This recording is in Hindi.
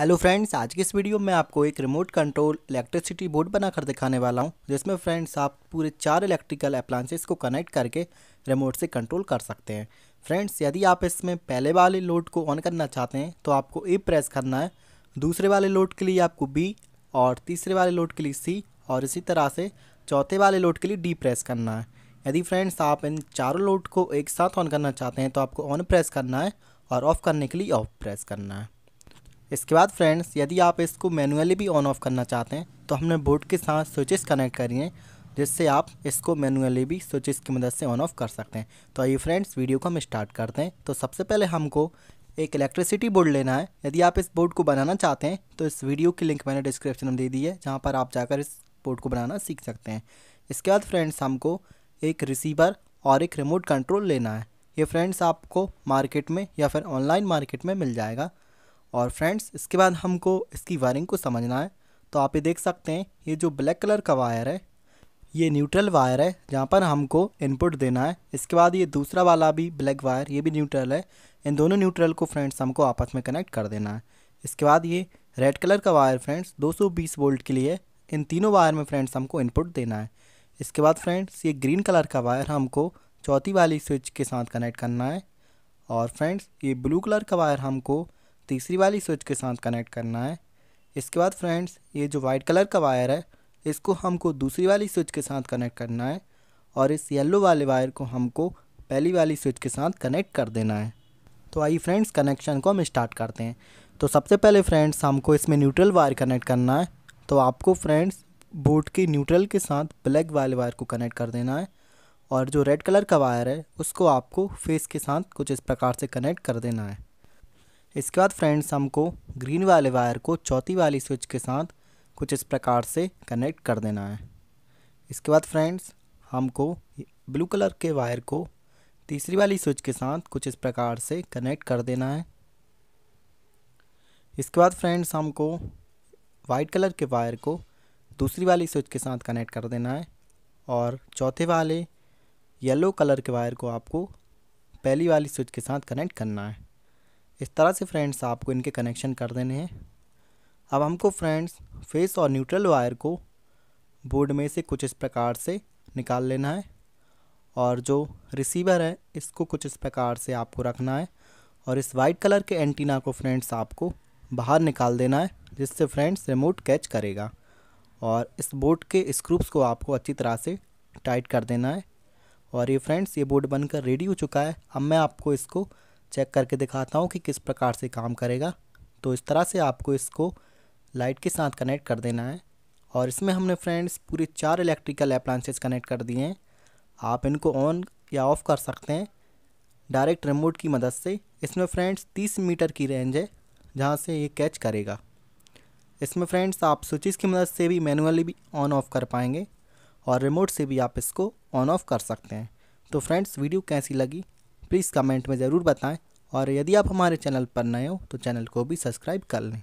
हेलो फ्रेंड्स आज के इस वीडियो में आपको एक रिमोट कंट्रोल इलेक्ट्रिसिटी बोर्ड बनाकर दिखाने वाला हूं जिसमें फ्रेंड्स आप पूरे चार इलेक्ट्रिकल अप्लाइंसेस को कनेक्ट करके रिमोट से कंट्रोल कर सकते हैं फ्रेंड्स यदि आप इसमें पहले वाले लोड को ऑन करना चाहते हैं तो आपको ए प्रेस करना है दूसरे वाले लोड के लिए आपको बी और तीसरे वाले लोड के लिए सी और इसी तरह से चौथे वाले लोड के लिए डी प्रेस करना है यदि फ्रेंड्स आप इन चारों लोड को एक साथ ऑन करना चाहते हैं तो आपको ऑन प्रेस करना है और ऑफ़ करने के लिए ऑफ प्रेस करना है इसके बाद फ्रेंड्स यदि आप इसको मैनुअली भी ऑन ऑफ़ करना चाहते हैं तो हमने बोर्ड के साथ स्विचेस कनेक्ट करिए जिससे आप इसको मैनुअली भी स्विचेस की मदद से ऑन ऑफ़ कर सकते हैं तो आइए फ्रेंड्स वीडियो को हम स्टार्ट करते हैं तो सबसे पहले हमको एक इलेक्ट्रिसिटी बोर्ड लेना है यदि आप इस बोर्ड को बनाना चाहते हैं तो इस वीडियो की लिंक मैंने डिस्क्रिप्शन में दे दी है जहाँ पर आप जाकर इस बोर्ड को बनाना सीख सकते हैं इसके बाद फ्रेंड्स हमको एक रिसीवर और एक रिमोट कंट्रोल लेना है ये फ्रेंड्स आपको मार्केट में या फिर ऑनलाइन मार्केट में मिल जाएगा और फ्रेंड्स इसके बाद हमको इसकी वायरिंग को समझना है तो आप ये देख सकते हैं ये जो ब्लैक कलर का वायर है ये न्यूट्रल वायर है जहाँ पर हमको इनपुट देना है इसके बाद ये दूसरा वाला भी ब्लैक वायर ये भी न्यूट्रल है इन दोनों न्यूट्रल को फ्रेंड्स हमको आपस में कनेक्ट कर देना है इसके बाद ये रेड कलर का वायर फ्रेंड्स 220 वोल्ट के लिए इन तीनों वायर में फ्रेंड्स हमको इनपुट देना है इसके बाद फ्रेंड्स ये ग्रीन कलर का वायर हमको चौथी वाली स्विच के साथ कनेक्ट करना है और फ्रेंड्स ये ब्लू कलर का वायर हमको तीसरी वाली स्विच के साथ कनेक्ट करना है इसके बाद फ्रेंड्स ये जो वाइट कलर का वायर है इसको हमको दूसरी वाली स्विच के साथ कनेक्ट करना है और इस येलो वाले वायर को हमको पहली वाली स्विच के साथ कनेक्ट कर देना है तो आइए फ्रेंड्स कनेक्शन को हम स्टार्ट करते हैं तो सबसे पहले फ्रेंड्स हमको इसमें न्यूट्रल वायर कनेक्ट करना है तो आपको फ्रेंड्स बोर्ड के न्यूट्रल के साथ ब्लैक वाले वायर को कनेक्ट कर देना है और जो रेड कलर का वायर है उसको आपको फेस के साथ कुछ इस प्रकार से कनेक्ट कर देना है इसके बाद फ्रेंड्स हमको ग्रीन वाले वायर को चौथी वाली स्विच के साथ कुछ इस प्रकार से कनेक्ट कर देना है इसके बाद फ्रेंड्स हमको ब्लू कलर के वायर को तीसरी वाली स्विच के साथ कुछ इस प्रकार से कनेक्ट कर देना है इसके बाद फ्रेंड्स हमको वाइट कलर के वायर को दूसरी वाली स्विच के साथ कनेक्ट कर देना है और चौथे वाले येलो कलर के वायर को आपको पहली वाली स्विच के साथ कनेक्ट करना है इस तरह से फ्रेंड्स आपको इनके कनेक्शन कर देने हैं अब हमको फ्रेंड्स फेस और न्यूट्रल वायर को बोर्ड में से कुछ इस प्रकार से निकाल लेना है और जो रिसीवर है इसको कुछ इस प्रकार से आपको रखना है और इस वाइट कलर के एंटीना को फ्रेंड्स आपको बाहर निकाल देना है जिससे फ्रेंड्स रिमोट कैच करेगा और इस बोर्ड के स्क्रूप्स को आपको अच्छी तरह से टाइट कर देना है और ये फ्रेंड्स ये बोर्ड बनकर रेडी हो चुका है अब मैं आपको इसको चेक करके दिखाता हूँ कि किस प्रकार से काम करेगा तो इस तरह से आपको इसको लाइट के साथ कनेक्ट कर देना है और इसमें हमने फ्रेंड्स पूरे चार इलेक्ट्रिकल अप्लाइंसेज कनेक्ट कर दिए हैं आप इनको ऑन या ऑफ़ कर सकते हैं डायरेक्ट रिमोट की मदद से इसमें फ्रेंड्स तीस मीटर की रेंज है जहाँ से ये कैच करेगा इसमें फ्रेंड्स आप स्विचेस की मदद से भी मैनुअली भी ऑन ऑफ़ कर पाएंगे और रिमोट से भी आप इसको ऑन ऑफ़ कर सकते हैं तो फ्रेंड्स वीडियो कैसी लगी प्लीज़ कमेंट में ज़रूर बताएं और यदि आप हमारे चैनल पर नए हो तो चैनल को भी सब्सक्राइब कर लें